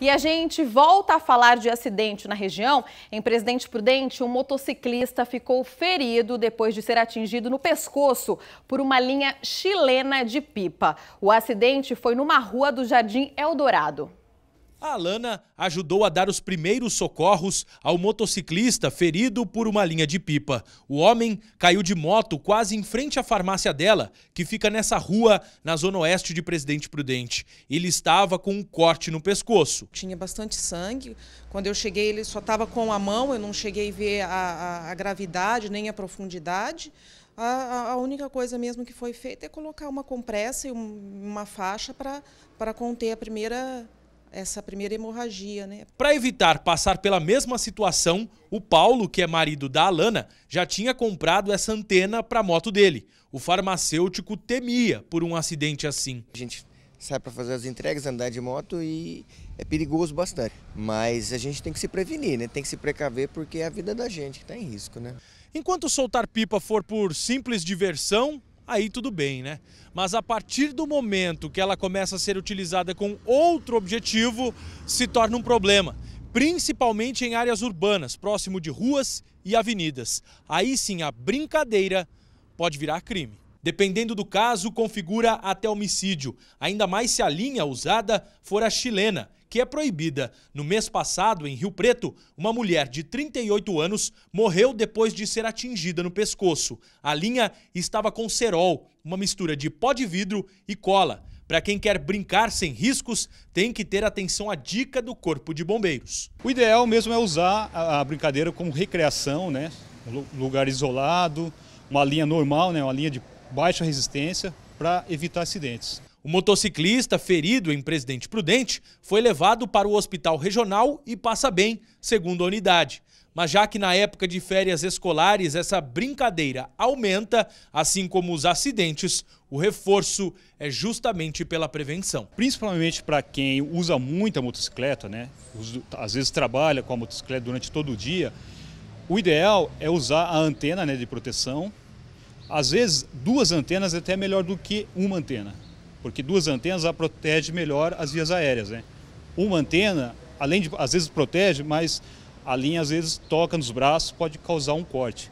E a gente volta a falar de acidente na região. Em Presidente Prudente, um motociclista ficou ferido depois de ser atingido no pescoço por uma linha chilena de pipa. O acidente foi numa rua do Jardim Eldorado. A Alana ajudou a dar os primeiros socorros ao motociclista ferido por uma linha de pipa. O homem caiu de moto quase em frente à farmácia dela, que fica nessa rua, na zona oeste de Presidente Prudente. Ele estava com um corte no pescoço. Tinha bastante sangue. Quando eu cheguei, ele só estava com a mão, eu não cheguei a ver a, a, a gravidade nem a profundidade. A, a, única coisa mesmo que foi feita é colocar uma compressa e um, uma faixa para conter a primeira essa primeira hemorragia, né? Para evitar passar pela mesma situação, o Paulo, que é marido da Alana, já tinha comprado essa antena para a moto dele. O farmacêutico temia por um acidente assim. A gente sai para fazer as entregas, andar de moto e é perigoso bastante. Mas a gente tem que se prevenir, né? Tem que se precaver porque é a vida da gente que está em risco, né? Enquanto soltar pipa for por simples diversão, aí tudo bem, né? Mas a partir do momento que ela começa a ser utilizada com outro objetivo, se torna um problema, principalmente em áreas urbanas, próximo de ruas e avenidas. Aí sim a brincadeira pode virar crime. Dependendo do caso, configura até homicídio, ainda mais se a linha usada for a chilena, que é proibida. No mês passado, em Rio Preto, uma mulher de 38 anos morreu depois de ser atingida no pescoço. A linha estava com cerol, uma mistura de pó de vidro e cola. Para quem quer brincar sem riscos, tem que ter atenção à dica do Corpo de Bombeiros. O ideal mesmo é usar a brincadeira como recreação, né? lugar isolado, uma linha normal, né? Uma linha de baixa resistência para evitar acidentes. O motociclista ferido em Presidente Prudente foi levado para o hospital regional e passa bem, segundo a unidade. Mas já que na época de férias escolares essa brincadeira aumenta, assim como os acidentes, o reforço é justamente pela prevenção. Principalmente para quem usa muito a motocicleta, né? Às vezes trabalha com a motocicleta durante todo o dia. O ideal é usar a antena né, de proteção às vezes, duas antenas é até melhor do que uma antena, porque duas antenas a protege melhor as vias aéreas. Né? Uma antena, além de às vezes protege, mas a linha às vezes toca nos braços, pode causar um corte.